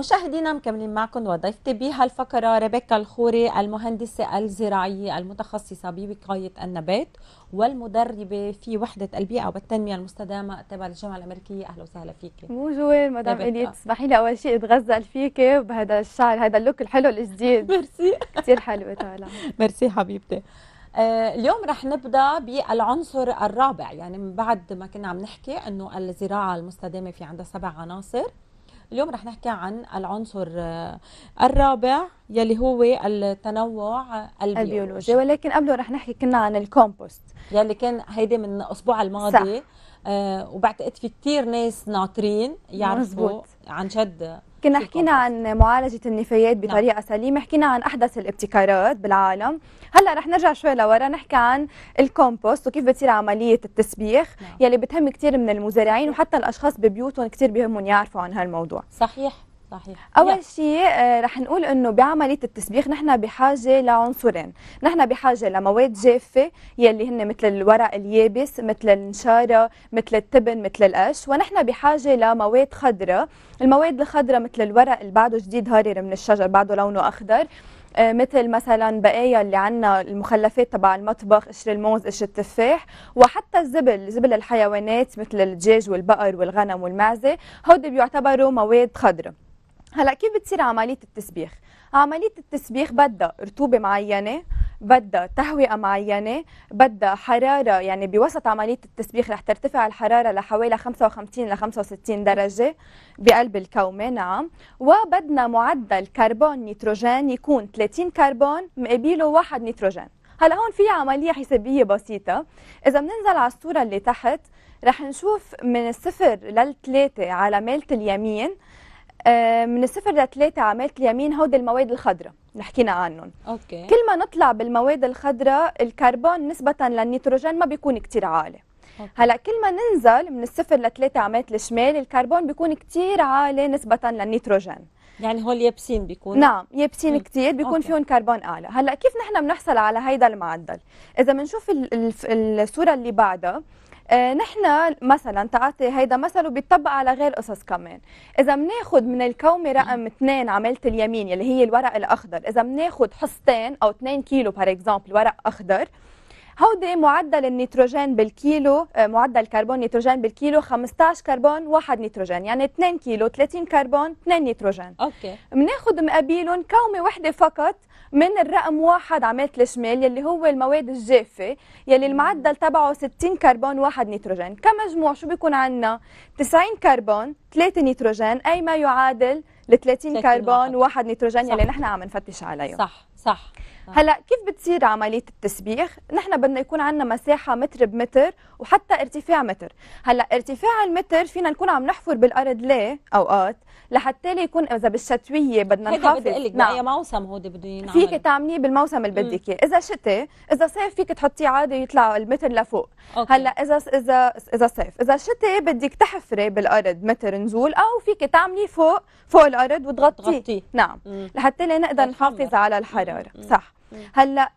مشاهدينا مكملين معكم وضيفتي بهالفقرة ريبيكا الخوري المهندسة الزراعية المتخصصة بوقاية النبات والمدربة في وحدة البيئة والتنمية المستدامة تبع الجامعة الأمريكية أهلا وسهلا فيك جوال مدام إلي تسمحي لي أول شيء أتغزل فيك بهذا الشعر هذا اللوك الحلو الجديد ميرسي كثير حلوة تعالى ميرسي حبيبتي آه، اليوم رح نبدا بالعنصر الرابع يعني من بعد ما كنا عم نحكي انه الزراعه المستدامه في عندها سبع عناصر اليوم رح نحكي عن العنصر آه، الرابع يلي هو التنوع البيولوجي, البيولوجي. ولكن قبله رح نحكي كنا عن الكومبوست يلي كان هيدي من الاسبوع الماضي صح. آه وبعتقد في كثير ناس ناطرين يعرفوا مزبوط. عن جد كنا حكينا عن معالجة النفايات نعم. بطريقة نعم. سليمة حكينا عن أحدث الابتكارات بالعالم هلا رح نرجع شوي لورا نحكي عن الكومبوست وكيف بتصير عملية التسبيخ نعم. يلي بتهم كثير من المزارعين وحتى الأشخاص ببيوتهم كثير بهمهم يعرفوا عن هالموضوع صحيح صحيح اول شيء آه، رح نقول انه بعمليه التسبيخ نحن بحاجه لعنصرين نحن بحاجه لمواد جافه يلي هن مثل الورق اليابس مثل النشاره مثل التبن مثل القش ونحن بحاجه لمواد خضراء المواد الخضراء مثل الورق اللي بعده جديد هارر من الشجر بعده لونه اخضر آه، مثل مثلا بقايا اللي عندنا المخلفات تبع المطبخ قشر الموز قشر التفاح وحتى الزبل زبل الحيوانات مثل الدجاج والبقر والغنم والمعزه هودي بيعتبروا مواد خضراء هلا كيف بتصير عمليه التسبيخ عمليه التسبيخ بدها رطوبه معينه بدها تهوئه معينه بدها حراره يعني بوسط عمليه التسبيخ رح ترتفع الحراره لحوالي 55 ل 65 درجه بقلب الكومه نعم وبدنا معدل كربون نيتروجين يكون 30 كربون مقابله 1 نيتروجين هلا هون في عمليه حسابيه بسيطه اذا بننزل على الصوره اللي تحت رح نشوف من الصفر للثلاثة على ميلة اليمين آه، من الصفر لثلاثة عملت اليمين هودي المواد الخضراء اللي حكينا عنهم أوكي. كل ما نطلع بالمواد الخضراء الكربون نسبة للنيتروجين ما بيكون كتير عالي أوكي. هلا كل ما ننزل من الصفر لثلاثة عملت الشمال الكربون بيكون كتير عالي نسبة للنيتروجين يعني هول يابسين بيكون نعم يابسين كثير بيكون أوكي. فيهم كربون اعلى هلا كيف نحن بنحصل على هيدا المعدل اذا بنشوف الصوره اللي بعدها آه، نحن مثلا تعطي هيدا مثل وبيطبق على غير قصص كمان اذا بناخذ من الكومه رقم 2 عماله اليمين اللي هي الورق الاخضر اذا بناخذ حصتين او 2 كيلو بار اكزامبل ورق اخضر هودي معدل النيتروجين بالكيلو آه، معدل كربون نيتروجين بالكيلو 15 كربون واحد نيتروجين يعني 2 كيلو 30 كربون 2 نيتروجين اوكي بناخذ مقابلهم كومه وحده فقط من الرقم واحد عمالة الشمال يلي هو المواد الجافة يلي المعدل تبعه 60 كربون واحد نيتروجين كمجموع شو بيكون عنا 90 كربون 3 نيتروجين أي ما يعادل ل 30 كربون واحد نيتروجين يلي نحن عم نفتش عليه صح صح هلا كيف بتصير عمليه التسبيخ نحن بدنا يكون عندنا مساحه متر بمتر وحتى ارتفاع متر هلا ارتفاع المتر فينا نكون عم نحفر بالارض ليه اوقات لحتى يكون اذا بالشتويه بدنا نحافظ بدي اقول لك نعم. موسم هودي بده ينعمل فيك تعمليه بالموسم اللي بدك اياه اذا شتاء اذا صيف فيك تحطيه عادي يطلع المتر لفوق أوكي. هلا اذا اذا اذا صيف اذا شتاء بدك تحفري بالارض متر نزول او فيك تعمليه فوق فوق الارض وتغطيه نعم مم. لحتى نقدر نحافظ على الحراره مم. صح هلا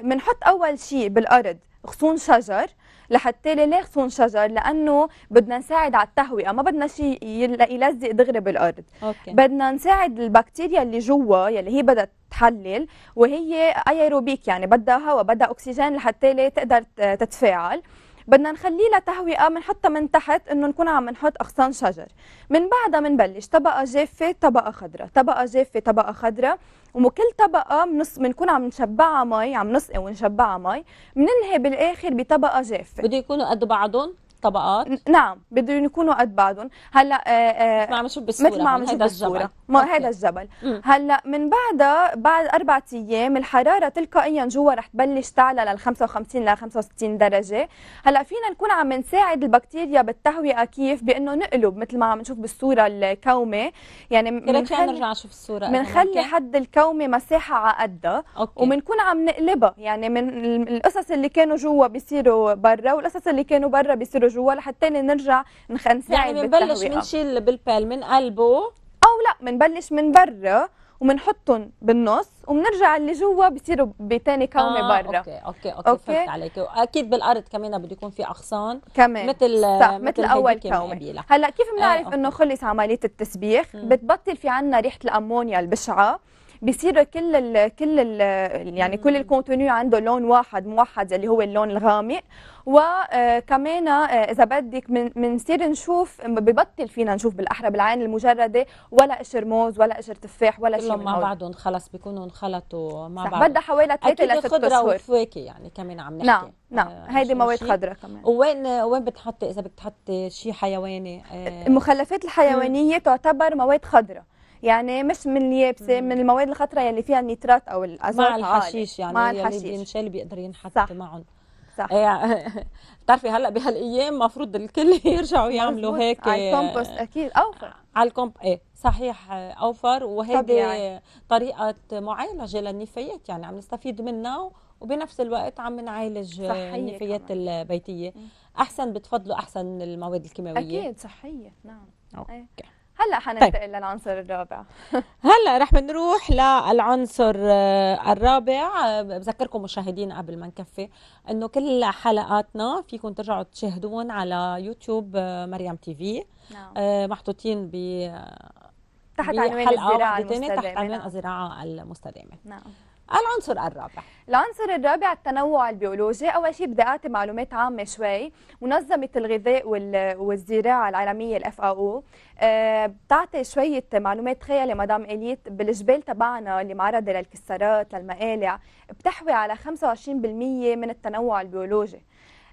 بنحط آه، اول شيء بالارض غصون شجر لحتى ليه غصون شجر لانه بدنا نساعد على التهوئه ما بدنا شيء يلزق دغري بالارض أوكي. بدنا نساعد البكتيريا اللي جوا يلي هي بدها تحلل وهي ايروبيك يعني بدها هواء بدها اكسجين لحتى تقدر تتفاعل بدنا نخلي لها تهوئه من حتى من تحت انه نكون عم نحط اغصان شجر من بعدها بنبلش طبقه جافه طبقه خضراء طبقه جافه طبقه خضراء وكل طبقه بنص بنكون عم نشبعها مي عم نسقي ونشبعها مي بننهي بالاخر بطبقه جافه بده يكونوا قد بعضهم الطبقات نعم بدهم يكونوا قد بعضهم هلا آه، آه، مثل ما عم نشوف بالصوره مثل ما عم نشوف بالصوره ما هذا الجبل هلا من بعدها بعد اربع ايام الحراره تلقائيا جوا رح تبلش تعلى لل 55 ل 65 درجه هلا فينا نكون عم نساعد البكتيريا بالتهوئه كيف بانه نقلب مثل ما عم نشوف بالصوره الكومه يعني بنخلي نرجع نشوف الصوره بنخلي حد الكومه مساحه على قدها وبنكون عم نقلبها يعني من القصص اللي كانوا جوا بيصيروا برا والقصص اللي كانوا برا بيصيروا جوا لحتى نرجع نخنسع يعني بنبلش بنشيل بالبال من قلبه او لا بنبلش من برا وبنحطهم بالنص وبنرجع اللي جوا بصيروا بتاني كومه آه برا اوكي اوكي اوكي, أوكي. فهمت عليك واكيد بالارض كمان بده يكون في اغصان كمان مثل صح. مثل, اول كومه هلا كيف بنعرف آه انه خلص عمليه التسبيح مم. بتبطل في عنا ريحه الامونيا البشعه بصير كل الـ كل الـ يعني كل الكونتوني عنده لون واحد موحد اللي هو اللون الغامق وكمان آه، آه، اذا بدك بنصير نشوف ببطل فينا نشوف بالاحرى بالعين المجرده ولا قشر موز ولا قشر تفاح ولا شيء مع بعضهم خلص بيكونوا انخلطوا مع بعض بدها حوالي 3 ل 6 خضره وفواكه يعني كمان عم نحكي نعم نعم آه، هيدي مواد خضراء كمان وين وين بتحطي اذا بتحطي شيء حيواني المخلفات الحيوانيه تعتبر مواد خضراء يعني مش من اليابسه من المواد الخطره يلي فيها النيترات او الازوت مع الحشيش يعني مع الحشيش يلي بينشال بيقدر ينحط معهم صح إيه، بتعرفي هلا بهالايام المفروض الكل يرجعوا يعملوا هيك على الكومبوست اكيد اوفر آه، على الكومب ايه صحيح آه، اوفر وهيدي طريقه معالجه للنفايات يعني عم نستفيد منها وبنفس الوقت عم نعالج النفايات البيتيه احسن بتفضلوا احسن المواد الكيماويه اكيد صحيه نعم اوكي إيه. هلا حننتقل طيب. للعنصر الرابع هلا رح بنروح للعنصر آه، الرابع آه، بذكركم مشاهدينا قبل ما نكفي انه كل حلقاتنا فيكم ترجعوا تشاهدون على يوتيوب آه، مريم تي في نعم. محطوطين ب تحت عنوان الزراعه المستدامه تحت عنوان الزراعه المستدامه نعم العنصر الرابع العنصر الرابع التنوع البيولوجي اول شيء بدي اعطي معلومات عامه شوي منظمه الغذاء والزراعه العالميه الاف او آه، بتعطي شويه معلومات خيالي مدام اليت بالجبال تبعنا اللي معرضه للكسرات للمقالع بتحوي على 25% من التنوع البيولوجي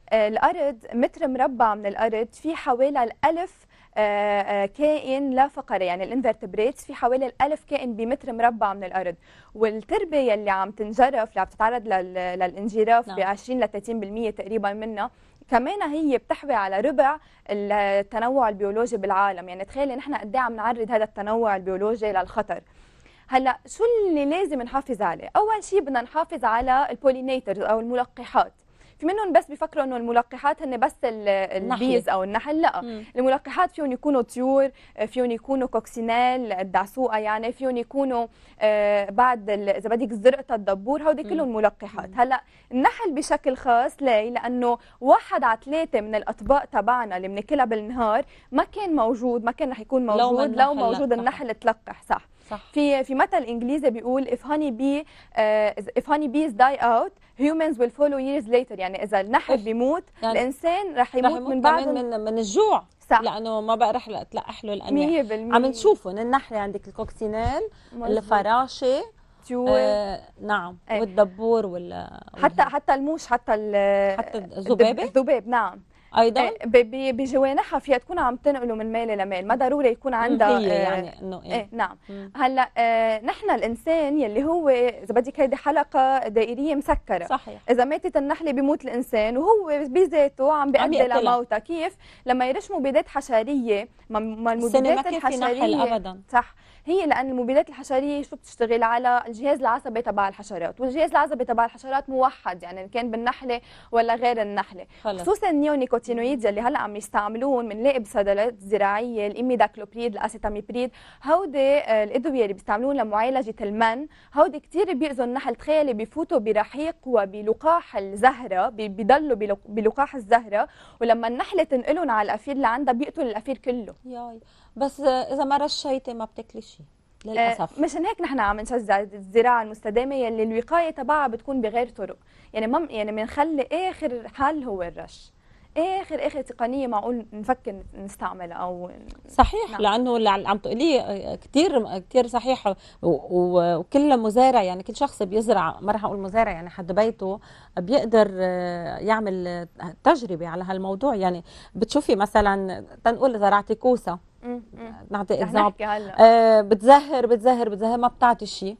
آه، الارض متر مربع من الارض في حوالي 1000 آه، آه، كائن لا فقري يعني الانفرتبريتس في حوالي الألف كائن بمتر مربع من الأرض والتربة اللي عم تنجرف اللي عم تتعرض للانجراف نعم. ب 20 ل 30% تقريبا منها كمان هي بتحوي على ربع التنوع البيولوجي بالعالم يعني تخيل نحن قد إيه عم نعرض هذا التنوع البيولوجي للخطر هلا شو اللي لازم نحافظ عليه اول شيء بدنا نحافظ على البولينيترز او الملقحات في منهم بس بيفكروا انه الملقحات هن بس البيز او النحل لا مم. الملقحات فيهم يكونوا طيور فيهم يكونوا كوكسينيل الدعسوقه يعني فيهم يكونوا آه، بعد اذا بدك زرقه الدبور هودي كلهم ملقحات هلا النحل بشكل خاص ليه لانه واحد على ثلاثه من الاطباق تبعنا اللي بناكلها بالنهار ما كان موجود ما كان رح يكون موجود لو, لو موجود النحل تلقح صح صح. في في مثل انجليزي بيقول if honey bee uh, if honey bees die out humans will follow years later يعني اذا النحل بيموت يعني الانسان رح يموت, رح يموت من بعد من من الجوع صح. لانه ما بقى رح تلقح له 100% عم نشوفهم النحله عندك الكوكسينيل الفراشه آه نعم أي. والدبور وال حتى حتى الموش حتى حتى الذبابه الذباب نعم ايضا آه، بجوانحها فيها تكون عم تنقله من مال لمال ما ضروري يكون عندها آه، يعني انه إيه. إيه نعم مم. هلا آه نحن الانسان يلي هو اذا بدك هيدي حلقه دائريه مسكره صحيح اذا ماتت النحله بيموت الانسان وهو بذاته عم بيأدي لموتها كيف لما يرشموا بيدات حشريه ما المبيدات الحشريه ابدا صح هي لان المبيدات الحشريه شو بتشتغل على الجهاز العصبي تبع الحشرات والجهاز العصبي تبع الحشرات موحد يعني ان كان بالنحله ولا غير النحله خلص. خصوصا النيونيكوتينويد اللي هلا عم يستعملون بنلاقي بصيدلات زراعيه الاميداكلوبريد الاسيتاميبريد هودي آه، الادويه اللي بيستعملون لمعالجه المن هودي كثير بيأذوا النحل تخيلي بفوتوا برحيق وبلقاح الزهره بيضلوا بلقاح الزهره ولما النحله تنقلهم على الافير اللي عندها بيقتل الافير كله ياي. بس اذا ما رشيتي ما بتاكلي شيء للاسف آه، مشان هيك نحن عم نشجع الزراعه المستدامه يلي الوقايه تبعها بتكون بغير طرق يعني ما يعني بنخلي اخر حل هو الرش اخر اخر تقنيه معقول نفكر نستعملها او صحيح نعم. لانه اللي عم تقوليه كثير كثير صحيح وكل مزارع يعني كل شخص بيزرع ما رح اقول مزارع يعني حد بيته بيقدر آه، يعمل تجربه على هالموضوع يعني بتشوفي مثلا تنقول زرعتي كوسه يعني نعطي اكزامبل آه بتزهر بتزهر بتزهر ما بتعطي شيء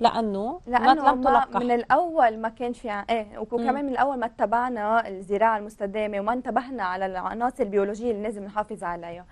لانه لانه ما, تلقح. من الاول ما كان في ايه وكمان من الاول ما اتبعنا الزراعه المستدامه وما انتبهنا على العناصر البيولوجيه اللي لازم نحافظ عليها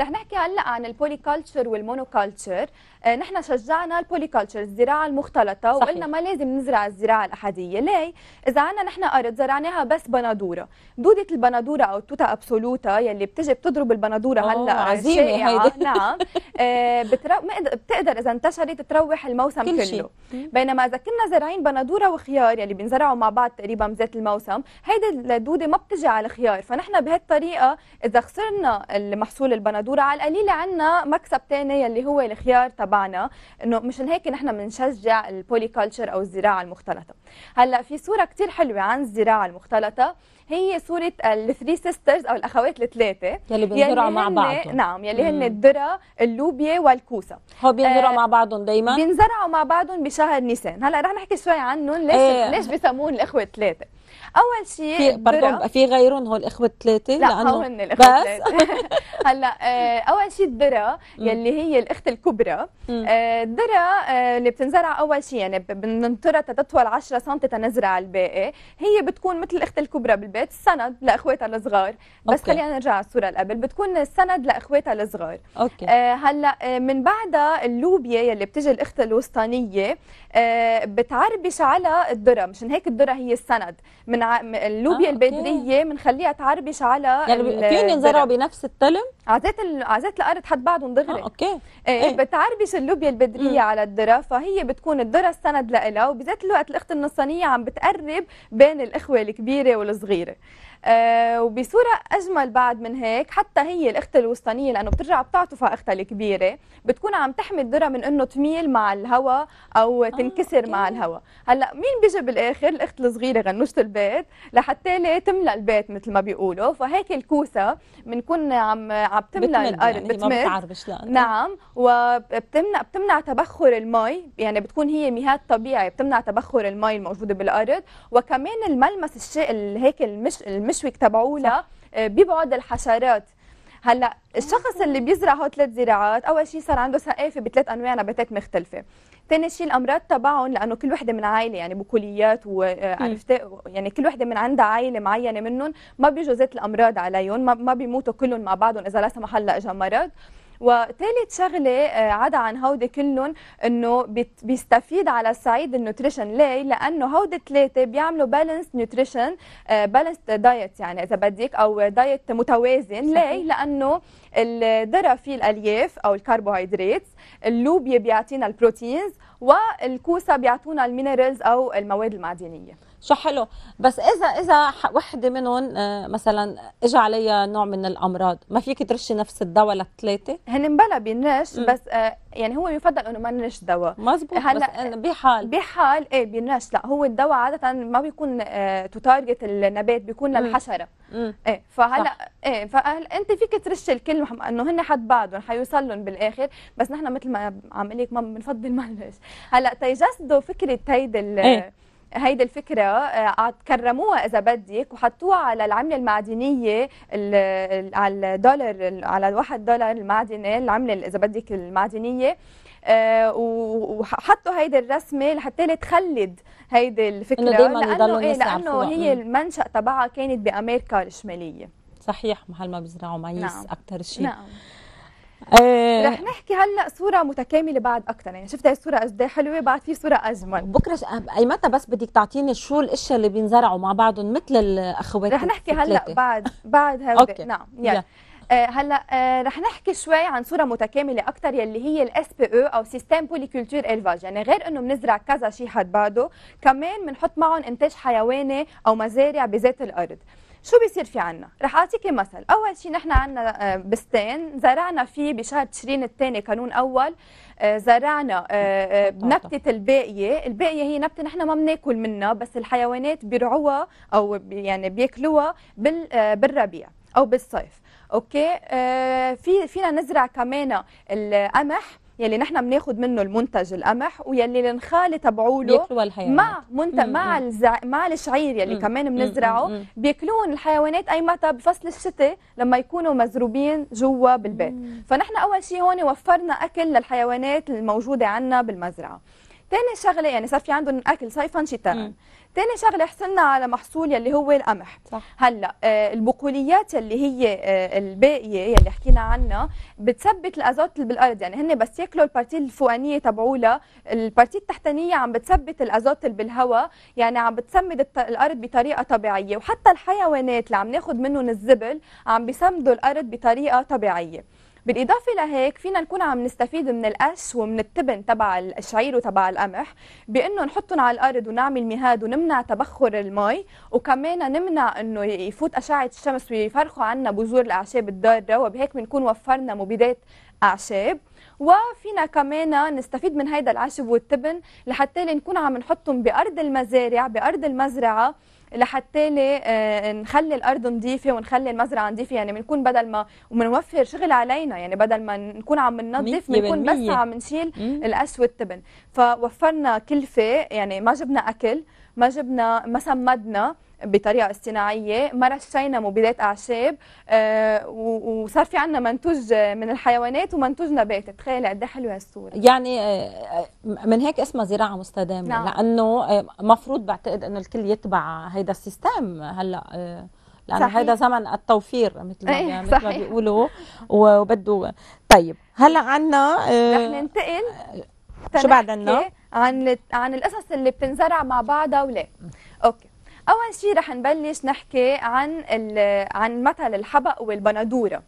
رح نحكي هلا عن البوليكالتشر والمونوكالتشر آه نحن شجعنا كلتشر الزراعه المختلطه صحيح. وقلنا ما لازم نزرع الزراعه الاحاديه ليه اذا عنا نحن ارض زرعناها بس بندوره دوده البندوره او التوتا ابسولوتا يلي بتجي بتضرب البندوره هلا عظيمه نعم آه بترو... بتقدر اذا انتشرت تروح الموسم كل كله بينما اذا كنا زارعين بندوره وخيار يلي بنزرعوا مع بعض تقريبا بذات الموسم هيدي الدوده ما بتجي على الخيار فنحن بهالطريقه اذا خسرنا المحصول البندوره بدور على القليله عندنا مكسب ثاني اللي هو الخيار تبعنا انه مشان هيك نحن بنشجع البولي كلتشر او الزراعه المختلطه هلا في صوره كثير حلوه عن الزراعه المختلطه هي صوره الثري سيسترز او الاخوات الثلاثه يلي بينزرعوا مع بعضهم نعم يلي هن الذره اللوبيا والكوسه هو بينزرعوا آه مع بعضهم دائما بينزرعوا مع بعضهم بشهر نيسان هلا رح نحكي شوي عنهم ليش ايه. ليش بسموهم الاخوه الثلاثه اول شيء في برضه في غيرهم هول الاخوه الثلاثه لا لانه هن الاخوه بس هلا آه، اول شيء الذره يلي هي الاخت الكبرى آه، الذره آه، اللي بتنزرع اول شيء يعني بننطرها تتطول 10 سم تنزرع الباقي هي بتكون مثل الاخت الكبرى بالبيت السند لاخواتها الصغار بس خلينا نرجع على الصوره اللي قبل بتكون السند لاخواتها الصغار اوكي هلا من بعدها اللوبيا يلي بتجي الاخت الوسطانيه بتعربش على الذره مشان هيك الذره هي السند من من اللوبيا آه، البدريه بنخليها تعربش على يعني فيهم ينزرعوا بنفس التلم عزات ال... عزات الارض حد بعضهم دغري آه، اوكي إيه. إيه. بتعربش اللوبيا البدريه مم. على الذره فهي بتكون الذره السند لها وبذات الوقت الاخت النصانيه عم بتقرب بين الاخوه الكبيره والصغيره آه، وبصوره اجمل بعد من هيك حتى هي الاخت الوسطانيه لانه بترجع بتعطف على اختها الكبيره بتكون عم تحمي الذره من انه تميل مع الهواء او آه، تنكسر آه مع الهواء هلا مين بيجي بالاخر الاخت الصغيره غنوشه البيت لحتى لي تملى البيت مثل ما بيقولوا فهيك الكوسه بنكون عم عم تملى الارض يعني بتمد يعني بتمد نعم وبتمنع بتمنع تبخر المي يعني بتكون هي مهاد طبيعي بتمنع تبخر المي الموجوده بالارض وكمان الملمس الشيء هيك المش, المش المشوك تبعوله آه، بيبعد الحشرات هلا الشخص اللي بيزرع هو ثلاث زراعات اول شيء صار عنده ثقافه بثلاث انواع نباتات مختلفه ثاني شيء الامراض تبعهم لانه كل وحده من عائله يعني بكليات وعرفت آه، يعني كل وحده من عندها عائله معينه منهم ما بيجوا زيت الامراض عليهم ما بيموتوا كلهم مع بعضهم اذا لا سمح الله اجى مرض وثالث شغله آه، عدا عن هودي كلهم انه بيستفيد على الصعيد النوتريشن ليه لانه هودي ثلاثه بيعملوا بالانس نوتريشن بالانس دايت يعني اذا بدك او دايت متوازن ليه لانه الذره فيه الالياف او الكربوهيدرات اللوبيا بيعطينا البروتينز والكوسه بيعطونا المينرالز او المواد المعدنيه شو حلو بس اذا اذا وحده منهم آه، مثلا اجى عليها نوع من الامراض ما فيك ترشي نفس الدواء للثلاثه هن بلا بينرش بس آه، يعني هو يفضل انه ما نرش دواء مزبوط هلا بحال بحال ايه بينرش لا هو الدواء عاده ما بيكون آه تارجت النبات بيكون للحشره ايه فهلا صح. ايه فهلا انت فيك ترش الكل انه هن حد بعضهم حيوصل لهم بالاخر بس نحن مثل ما عم ما بنفضل ما نرش هلا تيجسدوا فكره هيدي ايه هيدي الفكره آه، كرموها اذا بدك وحطوها على العمله المعدنيه على الدولار على الواحد دولار المعدني العمله اذا بدك المعدنيه آه، وحطوا هيدي الرسمه لحتى تخلد هيدي الفكره لانه إيه لانه هي المنشا تبعها كانت بامريكا الشماليه صحيح محل ما بيزرعوا مايس نعم. اكثر شيء نعم. آه. رح نحكي هلا صوره متكامله بعد اكثر يعني شفت هاي الصوره قد إيه حلوه بعد في صوره اجمل بكره ش... اي متى بس بدك تعطيني شو الاشياء اللي بينزرعوا مع بعضهم مثل الاخوات رح نحكي هلا بعد بعد هذا نعم يعني هلا آه، رح نحكي شوي عن صوره متكامله اكثر يلي هي الاس بي e او او سيستم بوليكولتور الفاج يعني غير انه بنزرع كذا شيء حد بعده كمان بنحط معهم انتاج حيواني او مزارع بذات الارض شو بيصير في عنا؟ رح أعطيكي مثل، أول شيء نحن عنا آه، بستان زرعنا فيه بشهر تشرين الثاني كانون أول آه، زرعنا آه، نبتة الباقية، الباقية هي نبتة نحن ما بناكل منها بس الحيوانات بيرعوها أو يعني بياكلوها بالربيع أو بالصيف، أوكي؟ في فينا نزرع كمان القمح يلي نحن بناخذ منه المنتج القمح ويلي النخاله تبعوله مع منت... مع الزع... مع الشعير يلي مم. كمان بنزرعه بياكلون الحيوانات اي متى بفصل الشتاء لما يكونوا مزروبين جوا بالبيت مم. فنحن اول شيء هون وفرنا اكل للحيوانات الموجوده عندنا بالمزرعه ثاني شغله يعني صار في عندهم اكل صيفا شتاء تاني شغله حصلنا على محصول يلي هو القمح هلا آه، البقوليات يلي هي آه، الباقيه يلي حكينا عنها بتثبت الازوت بالارض يعني هن بس ياكلوا البارتي الفوقانيه تبعولها البارتي التحتانيه عم بتثبت الازوت بالهواء يعني عم بتسمد الارض بطريقه طبيعيه وحتى الحيوانات اللي عم ناخذ منهم الزبل عم بيسمدوا الارض بطريقه طبيعيه بالاضافه لهيك فينا نكون عم نستفيد من القش ومن التبن تبع الشعير وتبع القمح بانه نحطهم على الارض ونعمل مهاد ونمنع تبخر المي وكمان نمنع انه يفوت اشعه الشمس ويفرخوا عنا بذور الاعشاب الضاره وبهيك بنكون وفرنا مبيدات اعشاب وفينا كمان نستفيد من هيدا العشب والتبن لحتى نكون عم نحطهم بارض المزارع بارض المزرعه لحتى آه، نخلي الارض نظيفه ونخلي المزرعه نظيفه يعني بنكون بدل ما وبنوفر شغل علينا يعني بدل ما نكون عم ننظف بنكون بس عم نشيل القش والتبن فوفرنا كلفه يعني ما جبنا اكل ما جبنا ما سمدنا بطريقه اصطناعيه ما رشينا مبيدات اعشاب آه، وصار في عندنا منتوج من الحيوانات ومنتوج نبات تخيل قد إيه حلوه هالصوره يعني آه، آه، من هيك اسمها زراعه مستدامه نعم. لانه مفروض بعتقد انه الكل يتبع هيدا السيستم هلا لانه صحيح. هيدا زمن التوفير مثل ما, أيه مثل ما بيقولوا وبده طيب هلا عنا رح ننتقل شو بعد عنا عن عن القصص اللي بتنزرع مع بعضها ولا اوكي اول شيء رح نبلش نحكي عن عن مثل الحبق والبندوره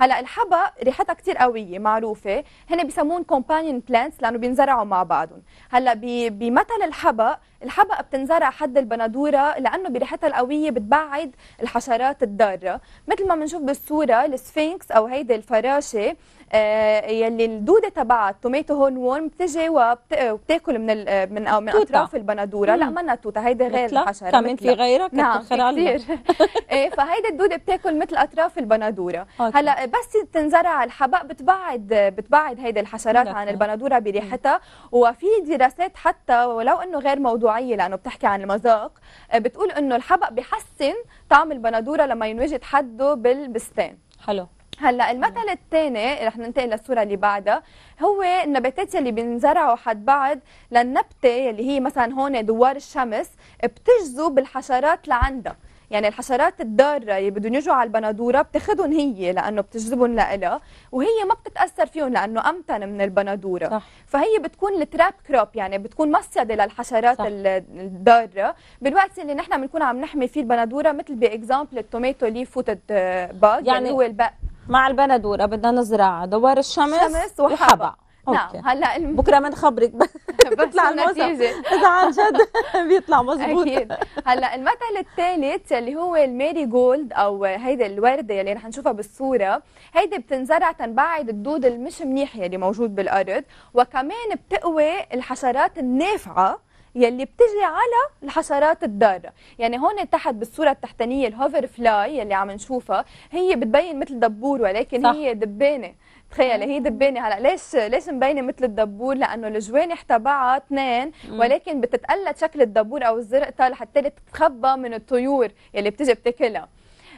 هلا الحبة ريحتها كثير قوية معروفة هن بسمون كومبانيون بلانتس لأنه بينزرعوا مع بعضهم هلا بمثل الحبة الحبق بتنزرع حد البندوره لانه بريحتها القويه بتبعد الحشرات الضاره مثل ما بنشوف بالصوره السفينكس او هيدي الفراشه آه يلي الدوده تبعها التوميتو هون وورم بتجي وبتاكل من من أو من توتا. اطراف البندوره لا ما توته هيدي غير الحشره كمان في غيرها نعم كثير إيه فهيدي الدوده بتاكل مثل اطراف البندوره هلا بس تنزرع الحبق بتبعد بتبعد هيدي الحشرات عن البندوره بريحتها وفي دراسات حتى ولو انه غير موضوعيه لانه بتحكي عن المذاق آه، بتقول انه الحبق بحسن طعم البندوره لما ينوجد حده بالبستان حلو هلا المثل الثاني رح ننتقل للصوره اللي بعدها هو النباتات اللي بينزرعوا حد بعض للنبته اللي هي مثلا هون دوار الشمس بتجذب الحشرات لعندها يعني الحشرات الضاره اللي بدهم يجوا على البندوره بتاخذهم هي لانه بتجذبهم لإلها وهي ما بتتاثر فيهم لانه امتن من البندوره صح. فهي بتكون التراب كروب يعني بتكون مصيده للحشرات الضاره بالوقت اللي نحن بنكون عم نحمي فيه البندوره مثل باكزامبل التوميتو ليف فوتد باج آه، يعني, يعني هو البق مع البندوره بدنا نزرع دوار الشمس, الشمس وحبع, وحبق. نعم هلا الم... بكره بنخبرك بيطلع النتيجه اذا عن جد بيطلع مزبوط اكيد هلا المثل الثالث اللي هو الميري جولد او هيدي الورده اللي رح نشوفها بالصوره هيدي بتنزرع تنبعد الدود المش منيح يلي موجود بالارض وكمان بتقوي الحشرات النافعه يلي بتجي على الحشرات الضاره يعني هون تحت بالصوره التحتانيه الهوفر فلاي يلي عم نشوفها هي بتبين مثل دبور ولكن صح. هي دبانه تخيل هي دبانه هلا ليش ليش مبينه مثل الدبور لانه الجوانح تبعها اثنين ولكن بتتقلد شكل الدبور او الزرقتها لحتى تتخبى من الطيور يلي بتجي بتاكلها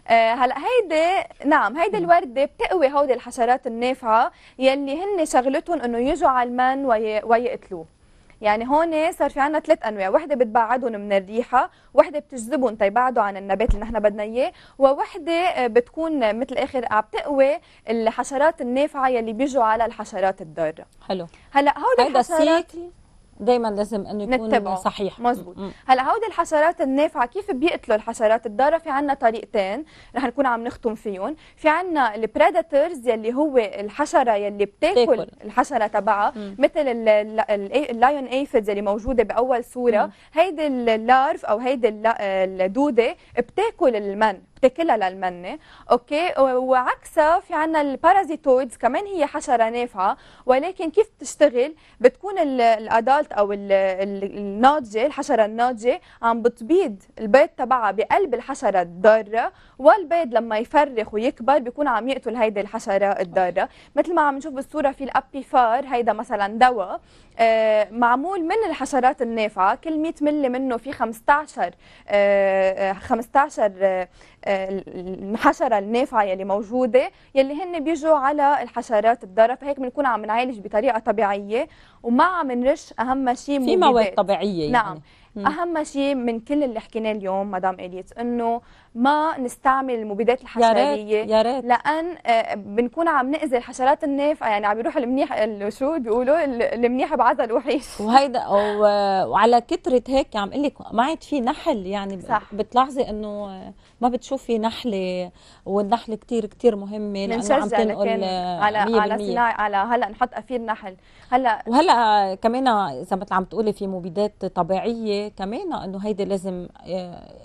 آه، هلا هيدي نعم هيدي الورده بتقوي هودي الحشرات النافعه يلي هن شغلتهم انه يجوا على المن ويقتلوه يعني هون صار في عنا ثلاث انواع وحده بتبعدهم من الريحه وحده بتجذبهم تيبعدوا عن النبات اللي نحن بدنا اياه ووحده آه، بتكون مثل اخر عم تقوي الحشرات النافعه يلي بيجوا على الحشرات الضاره حلو هلا هول الحشرات السيكل دايما لازم انه يكون نتبعه. صحيح مزبوط هلا هودي الحشرات النافعه كيف بيقتلوا الحشرات الضاره في عنا طريقتين رح نكون عم نختم فيهم في عنا البريداتورز يلي هو الحشره يلي بتاكل تاكل. الحشره تبعها مثل اللايون ايفيدز اللي موجوده باول صوره هيدي اللارف او هيدي الدوده بتاكل المن بتاكلها للمنه اوكي وعكسها في عندنا البارازيتويدز كمان هي حشره نافعه ولكن كيف بتشتغل بتكون الادالت او الناضجه الحشره الناضجه عم بتبيض البيض تبعها بقلب الحشره الضاره والبيض لما يفرخ ويكبر بيكون عم يقتل هيدي الحشره الضاره مثل ما عم نشوف بالصوره في الابيفار هيدا مثلا دواء آه، معمول من الحشرات النافعه كل 100 ملي منه في 15 15 آه، آه، الحشره النافعه يلي موجوده يلي هن بيجوا على الحشرات الضاره فهيك بنكون عم نعالج بطريقه طبيعيه وما عم نرش اهم شيء في مواد طبيعيه يعني. نعم اهم شيء من كل اللي حكيناه اليوم مدام اليت انه ما نستعمل المبيدات الحشريه يا ريت يا ريت لان آه، بنكون عم ناذي الحشرات النافعه يعني عم يروح المنيح شو بيقولوا المنيح بعزل الوحيش وهيدا آه، وعلى كثره هيك عم اقول لك ما عاد في نحل يعني صح. بتلاحظي انه آه، ما بتشوفي نحله والنحله كثير كثير مهمه لانه عم تنقل على على صناعه على هلا نحط اثير نحل هلا وهلا كمان اذا ما عم تقولي في مبيدات طبيعيه كمان انه هيدي لازم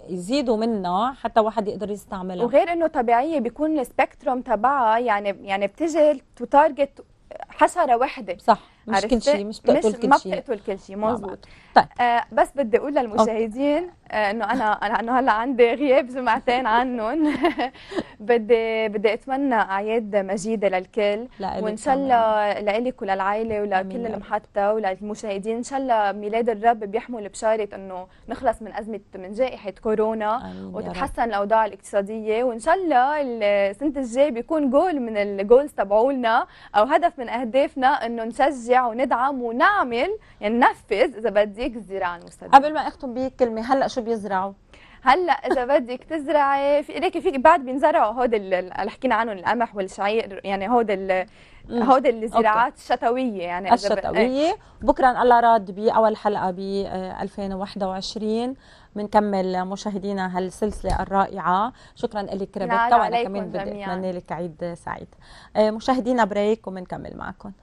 يزيدوا منها حتى واحد يقدر يستعملها وغير انه طبيعيه بيكون السبيكتروم تبعها يعني يعني بتجي تتارجت حشره واحده صح مش كل شيء مش بتقتل كل شيء ما بتقتل كل شيء مظبوط نعم. طيب. آه بس بدي اقول للمشاهدين آه انه انا لانه هلا عندي غياب جمعتين عنهم بدي بدي اتمنى اعياد مجيده للكل وان شاء الله لإلك وللعائله ولكل المحطه وللمشاهدين ان شاء الله ميلاد الرب بيحمل بشاره انه نخلص من ازمه من جائحه كورونا وتتحسن الاوضاع الاقتصاديه وان شاء الله السنه الجايه بيكون جول من الجولز تبعولنا او هدف من اهدافنا انه نشجع وندعم ونعمل يعني ننفذ اذا بدي هيك الزراعه المستدامه قبل ما اختم بيك كلمه هلا شو بيزرعوا؟ هلا اذا بدك تزرعي في ليك فيك بعد بينزرعوا هود اللي حكينا عنهم القمح والشعير يعني هود هود الزراعات الشتويه يعني الشتويه ايه. بكره ان الله راد باول حلقه ب 2021 بنكمل مشاهدينا هالسلسله الرائعه شكرا لك ربيكا وانا كمان بدي اتمنى لك عيد سعيد آه، مشاهدينا بريك وبنكمل معكم